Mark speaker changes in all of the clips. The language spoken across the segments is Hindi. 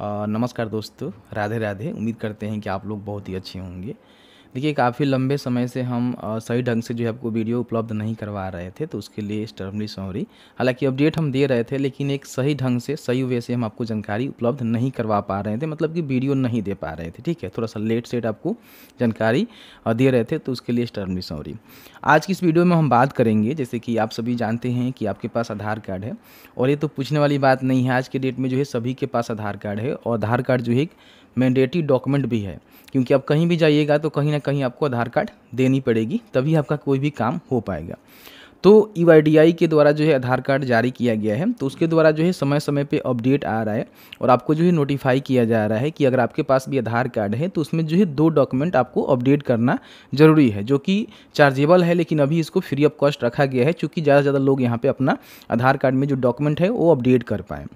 Speaker 1: नमस्कार दोस्तों राधे राधे उम्मीद करते हैं कि आप लोग बहुत ही अच्छे होंगे देखिए काफ़ी लंबे समय से हम सही ढंग से जो है आपको वीडियो उपलब्ध नहीं करवा रहे थे तो उसके लिए स्टर्मली सॉरी हालांकि अपडेट हम दे रहे थे लेकिन एक सही ढंग से सही वे से हम आपको जानकारी उपलब्ध नहीं करवा पा रहे थे मतलब कि वीडियो नहीं दे पा रहे थे ठीक है थोड़ा सा लेट सेट आपको जानकारी दे रहे थे तो उसके लिए स्टर्मली सॉरी आज की इस वीडियो में हम बात करेंगे जैसे कि आप सभी जानते हैं कि आपके पास आधार कार्ड है और ये तो पूछने वाली बात नहीं है आज के डेट में जो है सभी के पास आधार कार्ड है और आधार कार्ड जो है मैंडेटरी डॉक्यूमेंट भी है क्योंकि आप कहीं भी जाइएगा तो कहीं ना कहीं आपको आधार कार्ड देनी पड़ेगी तभी आपका कोई भी काम हो पाएगा तो यू e के द्वारा जो है आधार कार्ड जारी किया गया है तो उसके द्वारा जो है समय समय पर अपडेट आ रहा है और आपको जो है नोटिफाई किया जा रहा है कि अगर आपके पास भी आधार कार्ड है तो उसमें जो है दो डॉक्यूमेंट आपको अपडेट करना ज़रूरी है जो कि चार्जेबल है लेकिन अभी इसको फ्री ऑफ कॉस्ट रखा गया है चूँकि ज़्यादा से ज़्यादा लोग यहाँ पर अपना आधार कार्ड में जो डॉक्यूमेंट है वो अपडेट कर पाएँ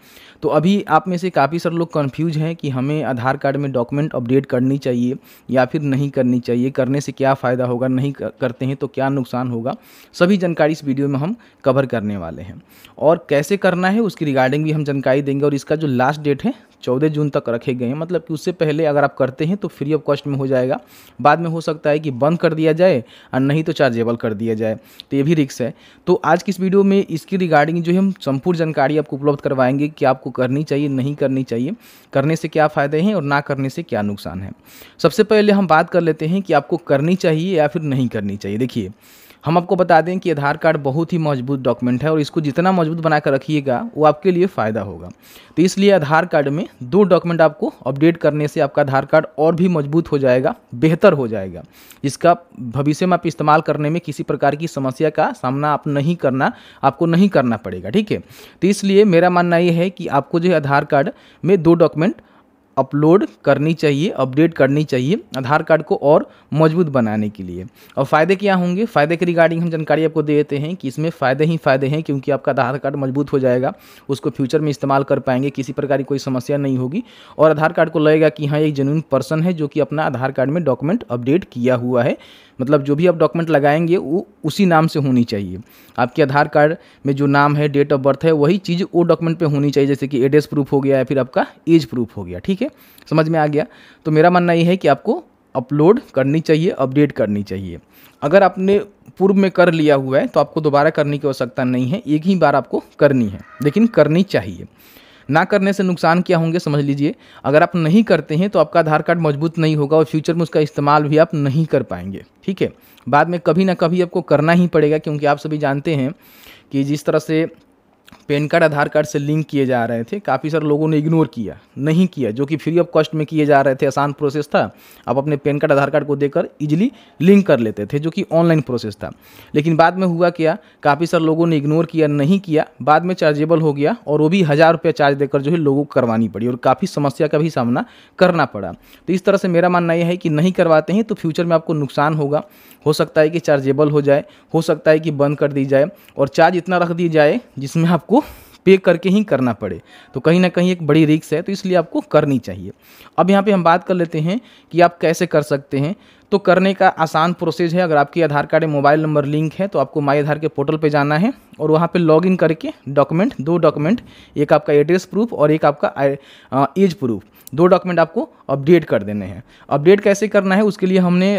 Speaker 1: तो अभी आप में से काफ़ी सारे लोग कन्फ्यूज हैं कि हमें आधार कार्ड में डॉक्यूमेंट अपडेट करनी चाहिए या फिर नहीं करनी चाहिए करने से क्या फ़ायदा होगा नहीं करते हैं तो क्या नुकसान होगा सभी जानकारी इस वीडियो में हम कवर करने वाले हैं और कैसे करना है उसकी रिगार्डिंग भी हम जानकारी देंगे और इसका जो लास्ट डेट है चौदह जून तक रखे गए हैं मतलब कि उससे पहले अगर आप करते हैं तो फ्री ऑफ कॉस्ट में हो जाएगा बाद में हो सकता है कि बंद कर दिया जाए और नहीं तो चार्जेबल कर दिया जाए तो ये भी रिक्स है तो आज की इस वीडियो में इसकी रिगार्डिंग जो है हम संपूर्ण जानकारी आपको उपलब्ध करवाएंगे कि आपको करनी चाहिए नहीं करनी चाहिए करने से क्या फ़ायदे हैं और ना करने से क्या नुकसान है सबसे पहले हम बात कर लेते हैं कि आपको करनी चाहिए या फिर नहीं करनी चाहिए देखिए हम आपको बता दें कि आधार कार्ड बहुत ही मजबूत डॉक्यूमेंट है और इसको जितना मजबूत बनाकर रखिएगा वो आपके लिए फ़ायदा होगा तो इसलिए आधार कार्ड में दो डॉक्यूमेंट आपको अपडेट करने से आपका आधार कार्ड और भी मजबूत हो जाएगा बेहतर हो जाएगा इसका भविष्य में आप इस्तेमाल करने में किसी प्रकार की समस्या का सामना आप नहीं करना आपको नहीं करना पड़ेगा ठीक है तो इसलिए मेरा मानना ये है कि आपको जो है आधार कार्ड में दो डॉक्यूमेंट अपलोड करनी चाहिए अपडेट करनी चाहिए आधार कार्ड को और मजबूत बनाने के लिए और फ़ायदे क्या होंगे फ़ायदे के रिगार्डिंग हम जानकारी आपको दे देते हैं कि इसमें फ़ायदे ही फ़ायदे हैं क्योंकि आपका आधार कार्ड मजबूत हो जाएगा उसको फ्यूचर में इस्तेमाल कर पाएंगे किसी प्रकार की कोई समस्या नहीं होगी और आधार कार्ड को लगेगा कि हाँ एक जेन्यून पर्सन है जो कि अपना आधार कार्ड में डॉक्यूमेंट अपडेट किया हुआ है मतलब जो भी आप डॉक्यूमेंट लगाएंगे वो उसी नाम से होनी चाहिए आपके आधार कार्ड में जो नाम है डेट ऑफ बर्थ है वही चीज़ वो डॉक्यूमेंट पे होनी चाहिए जैसे कि एड्रेस प्रूफ हो गया या फिर आपका एज प्रूफ हो गया ठीक है समझ में आ गया तो मेरा मानना ये है कि आपको अपलोड करनी चाहिए अपडेट करनी चाहिए अगर आपने पूर्व में कर लिया हुआ है तो आपको दोबारा करने की आवश्यकता नहीं है एक ही बार आपको करनी है लेकिन करनी चाहिए ना करने से नुकसान क्या होंगे समझ लीजिए अगर आप नहीं करते हैं तो आपका आधार कार्ड मजबूत नहीं होगा और फ्यूचर में उसका इस्तेमाल भी आप नहीं कर पाएंगे ठीक है बाद में कभी ना कभी आपको करना ही पड़ेगा क्योंकि आप सभी जानते हैं कि जिस तरह से पैन कार्ड आधार कार्ड से लिंक किए जा रहे थे काफ़ी सारे लोगों ने इग्नोर किया नहीं किया जो कि फ्री ऑफ कॉस्ट में किए जा रहे थे आसान प्रोसेस था आप अपने पैन कार्ड आधार कार्ड को देकर इजीली लिंक कर लेते थे जो कि ऑनलाइन प्रोसेस था लेकिन बाद में हुआ क्या काफ़ी सारे लोगों ने इग्नोर किया नहीं किया बाद में चार्जेबल हो गया और वो भी हज़ार रुपया चार्ज देकर जो है लोगों को करवानी पड़ी और काफ़ी समस्या का भी सामना करना पड़ा तो इस तरह से मेरा मानना यह है कि नहीं करवाते हैं तो फ्यूचर में आपको नुकसान होगा हो सकता है कि चार्जेबल हो जाए हो सकता है कि बंद कर दी जाए और चार्ज इतना रख दी जाए जिसमें आपको पे करके ही करना पड़े तो कहीं ना कहीं एक बड़ी रिक्स है तो इसलिए आपको करनी चाहिए अब यहाँ पे हम बात कर लेते हैं कि आप कैसे कर सकते हैं तो करने का आसान प्रोसेस है अगर आपके आधार कार्ड में मोबाइल नंबर लिंक है तो आपको माई आधार के पोर्टल पे जाना है और वहाँ पे लॉगिन करके डॉक्यूमेंट दो डॉक्यूमेंट एक आपका एड्रेस प्रूफ और एक आपका एज प्रूफ दो डॉक्यूमेंट आपको अपडेट कर देने हैं अपडेट कैसे करना है उसके लिए हमने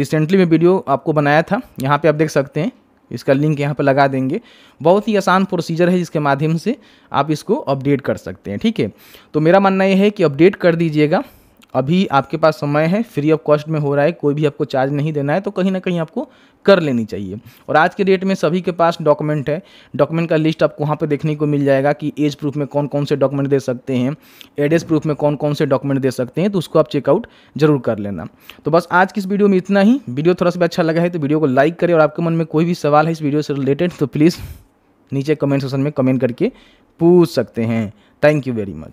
Speaker 1: रिसेंटली में वीडियो आपको बनाया था यहाँ पर आप देख सकते हैं इसका लिंक यहाँ पर लगा देंगे बहुत ही आसान प्रोसीजर है जिसके माध्यम से आप इसको अपडेट कर सकते हैं ठीक है तो मेरा मानना यह है कि अपडेट कर दीजिएगा अभी आपके पास समय है फ्री ऑफ कॉस्ट में हो रहा है कोई भी आपको चार्ज नहीं देना है तो कहीं ना कहीं आपको कर लेनी चाहिए और आज के डेट में सभी के पास डॉक्यूमेंट है डॉक्यूमेंट का लिस्ट आपको वहाँ पर देखने को मिल जाएगा कि एज प्रूफ में कौन कौन से डॉक्यूमेंट दे सकते हैं एड्रेस प्रूफ में कौन कौन से डॉक्यूमेंट दे सकते हैं तो उसको आप चेकआउट जरूर कर लेना तो बस आज की इस वीडियो में इतना ही वीडियो थोड़ा सा अच्छा लगा है तो वीडियो को लाइक करें और आपके मन में कोई भी सवाल है इस वीडियो से रिलेटेड तो प्लीज़ नीचे कमेंट सेक्शन में कमेंट करके पूछ सकते हैं थैंक यू वेरी मच